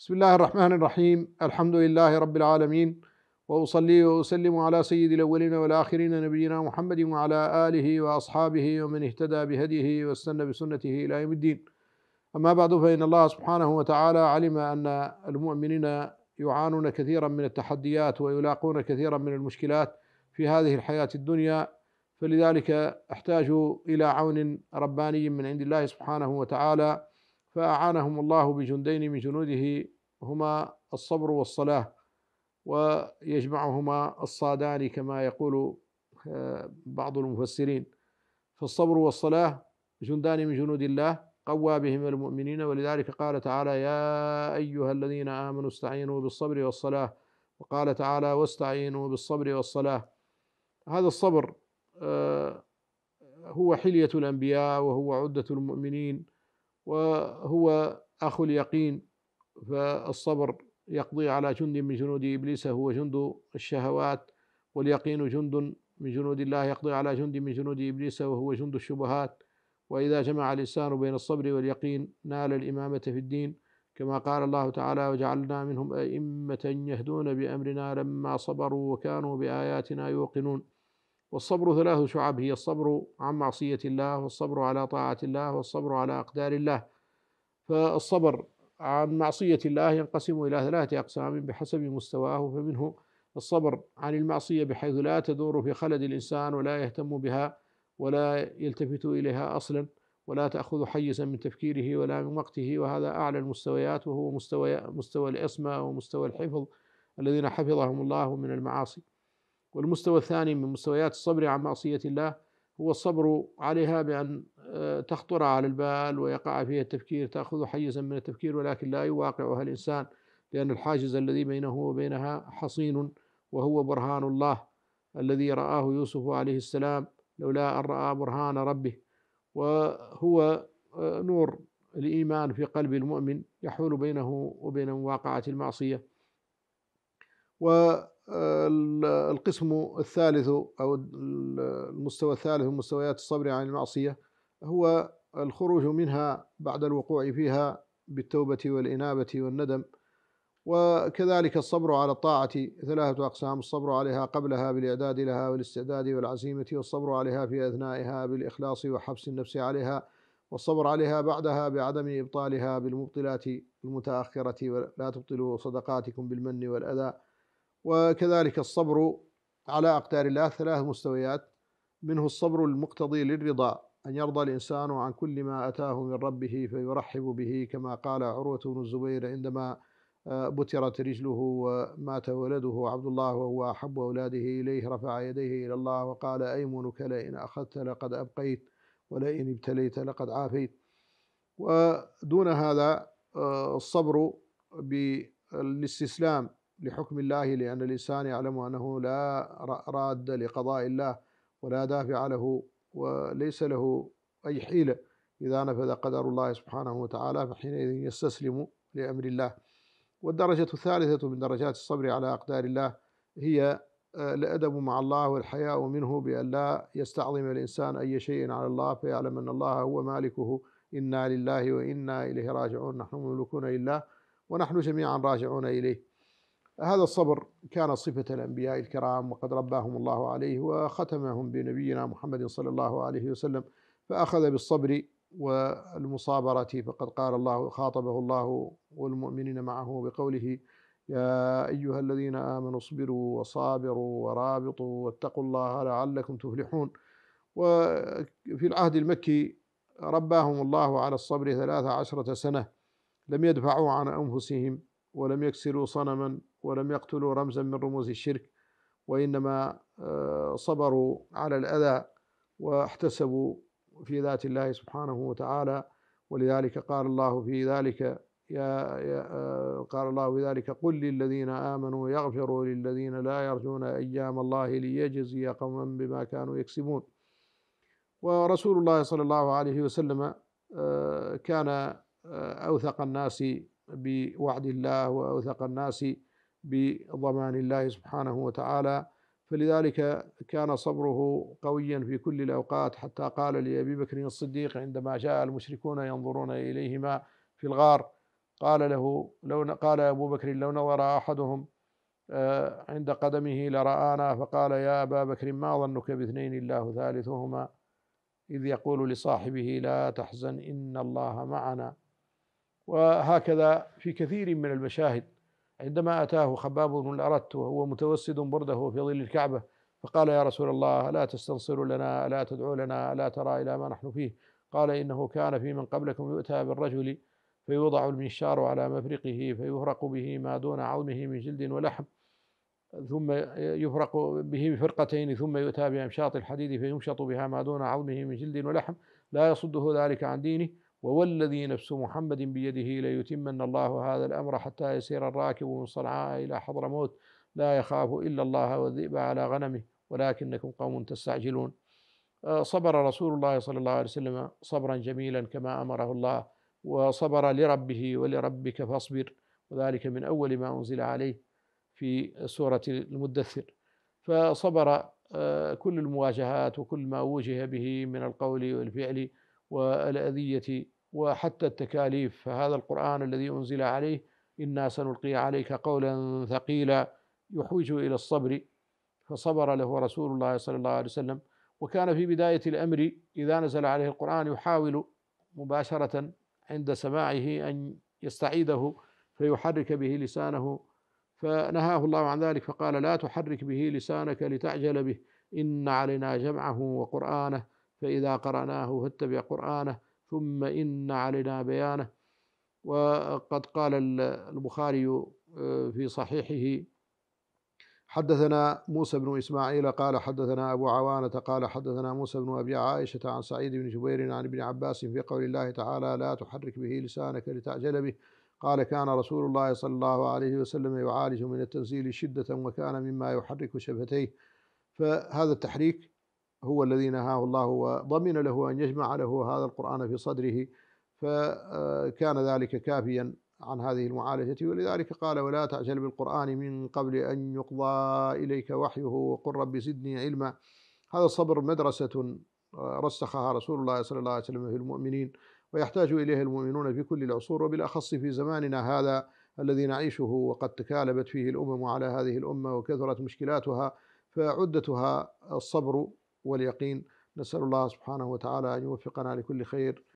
بسم الله الرحمن الرحيم الحمد لله رب العالمين واصلي واسلم على سيد الاولين والاخرين نبينا محمد وعلى اله واصحابه ومن اهتدى بهديه واستنى بسنته الى يوم الدين اما بعد فان الله سبحانه وتعالى علم ان المؤمنين يعانون كثيرا من التحديات ويلاقون كثيرا من المشكلات في هذه الحياه الدنيا فلذلك احتاجوا الى عون رباني من عند الله سبحانه وتعالى فأعانهم الله بجندين من جنوده هما الصبر والصلاة ويجمعهما الصادان كما يقول آه، بعض المفسرين فالصبر والصلاة جندان من جنود الله قوى بهما المؤمنين ولذلك قال تعالى يا أيها الذين آمنوا استعينوا بالصبر والصلاة وقال تعالى واستعينوا بالصبر والصلاة هذا الصبر آه، هو حلية الأنبياء وهو عدة المؤمنين وهو أخو اليقين فالصبر يقضي على جند من جنود إبليس هو جند الشهوات واليقين جند من جنود الله يقضي على جند من جنود إبليس وهو جند الشبهات وإذا جمع الإنسان بين الصبر واليقين نال الإمامة في الدين كما قال الله تعالى وجعلنا منهم أئمة يهدون بأمرنا لما صبروا وكانوا بآياتنا يوقنون والصبر ثلاث شعب هي الصبر عن معصية الله والصبر على طاعة الله والصبر على أقدار الله فالصبر عن معصية الله ينقسم إلى ثلاثة أقسام بحسب مستواه فمنه الصبر عن المعصية بحيث لا تدور في خلد الإنسان ولا يهتم بها ولا يلتفت إليها أصلا ولا تأخذ حيزا من تفكيره ولا من وقته وهذا أعلى المستويات وهو مستوى مستوى العصمة ومستوى الحفظ الذين حفظهم الله من المعاصي والمستوى الثاني من مستويات الصبر عن معصية الله هو الصبر عليها بأن آه، تخطر على البال ويقع فيها التفكير تأخذ حيزا من التفكير ولكن لا يواقعها الإنسان لأن الحاجز الذي بينه وبينها حصين وهو برهان الله الذي رآه يوسف عليه السلام لولا أن رأى برهان ربه وهو آه، نور الإيمان في قلب المؤمن يحول بينه وبين مواقعة المعصية و القسم الثالث أو المستوى الثالث من مستويات الصبر عن المعصية هو الخروج منها بعد الوقوع فيها بالتوبة والإنابة والندم وكذلك الصبر على الطاعة ثلاثة أقسام الصبر عليها قبلها بالإعداد لها والاستعداد والعزيمة والصبر عليها في أثنائها بالإخلاص وحبس النفس عليها والصبر عليها بعدها بعدم إبطالها بالمبطلات المتأخرة ولا تبطلوا صدقاتكم بالمن والأذى وكذلك الصبر على أقدار الله ثلاث مستويات منه الصبر المقتضي للرضا أن يرضى الإنسان عن كل ما أتاه من ربه فيرحب به كما قال عروة بن الزبير عندما آه، بترت رجله ومات ولده عبد الله وهو أحب أولاده إليه رفع يديه إلى الله وقال أيمنك لئن أخذت لقد أبقيت ولئن ابتليت لقد عافيت ودون هذا آه، الصبر بالاستسلام لحكم الله لأن الإنسان يعلم أنه لا راد لقضاء الله ولا دافع له وليس له أي حيلة إذا نفذ قدر الله سبحانه وتعالى فحينئذ يستسلم لأمر الله والدرجة الثالثة من درجات الصبر على أقدار الله هي آه، الأدب مع الله والحياء منه بأن لا يستعظم الإنسان أي شيء على الله فيعلم أن الله هو مالكه إنا لله وإنا إليه راجعون نحن مملوكون لله ونحن جميعا راجعون إليه هذا الصبر كان صفة الأنبياء الكرام وقد رباهم الله عليه وختمهم بنبينا محمد صلى الله عليه وسلم فأخذ بالصبر والمصابرة فقد قال الله خاطبه الله والمؤمنين معه بقوله يا أيها الذين آمنوا اصبروا وصابروا ورابطوا واتقوا الله لعلكم تفلحون وفي العهد المكي رباهم الله على الصبر ثلاث عشرة سنة لم يدفعوا عن أنفسهم ولم يكسروا صنما ولم يقتلوا رمزا من رموز الشرك وإنما آه، صبروا على الأذى واحتسبوا في ذات الله سبحانه وتعالى ولذلك قال الله في ذلك يا, يا آه، قال الله في ذلك قل للذين آمنوا يغفروا للذين لا يرجون أيام الله ليجزي قوما بما كانوا يكسبون ورسول الله صلى الله عليه وسلم آه، كان أوثق الناس بوعد الله وأوثق الناس بضمان الله سبحانه وتعالى فلذلك كان صبره قويا في كل الأوقات حتى قال لأبي بكر الصديق عندما جاء المشركون ينظرون إليهما في الغار قال له لو قال أبو بكر لو نظر أحدهم آه، عند قدمه لرآنا فقال يا أبا بكر ما ظنك باثنين الله ثالثهما إذ يقول لصاحبه لا تحزن إن الله معنا وهكذا في كثير من المشاهد عندما أتاه خباب بن الأرت وهو متوسد برده في ظل الكعبة فقال يا رسول الله لا تستنصر لنا لا تدعو لنا لا ترى إلى ما نحن فيه قال إنه كان في من قبلكم يؤتى بالرجل فيوضع المنشار على مفرقه فيفرق به ما دون عظمه من جلد ولحم ثم يفرق به بفرقتين ثم يؤتى بأمشاط الحديد فيمشط بها ما دون عظمه من جلد ولحم لا يصده ذلك عن دينه ووالذي نفس محمد بيده ليتمن الله هذا الأمر حتى يسير الراكب من صنعاء إلى حضرموت لا يخاف إلا الله والذئب على غنمه ولكنكم قوم تستعجلون آه، صبر رسول الله صلى الله عليه وسلم صبرا جميلا كما أمره الله وصبر لربه ولربك فاصبر وذلك من أول ما أنزل عليه في سورة المدثر فصبر آه، كل المواجهات وكل ما وجه به من القول والفعل والأذية وحتى التكاليف فهذا القرآن الذي أنزل عليه إنا سنلقي عليك قولا ثقيلا يحوج إلى الصبر فصبر له رسول الله صلى الله عليه وسلم وكان في بداية الأمر إذا نزل عليه القرآن يحاول مباشرة عند سماعه أن يستعيده فيحرك به لسانه فنهاه الله عن ذلك فقال لا تحرك به لسانك لتعجل به إن علينا جمعه وقرآنه فإذا قرأناه فاتبع قرآنه ثم إن علينا بيانه وقد قال البخاري آه، في صحيحه حدثنا موسى بن إسماعيل قال حدثنا أبو عوانة قال حدثنا موسى بن أبي عائشة عن سعيد بن جبير عن ابن عباس في قول الله تعالى لا تحرك به لسانك لتعجل به قال كان رسول الله صلى الله عليه وسلم يعالج من التنزيل شدة وكان مما يحرك شفتيه فهذا التحريك هو الذي نهاه الله وضمن له أن يجمع له هذا القرآن في صدره فكان آه، ذلك كافيا عن هذه المعالجة ولذلك قال ولا تعجل بالقرآن من قبل أن يقضى إليك وحيه وقل رب زدني علما هذا الصبر مدرسة آه، رسخها رسول الله صلى الله عليه وسلم في المؤمنين ويحتاج إليها المؤمنون في كل العصور وبالأخص في زماننا هذا الذي نعيشه وقد تكالبت فيه الأمم على هذه الأمة وكثرت مشكلاتها فعدتها الصبر واليقين نسأل الله سبحانه وتعالى أن يوفقنا لكل خير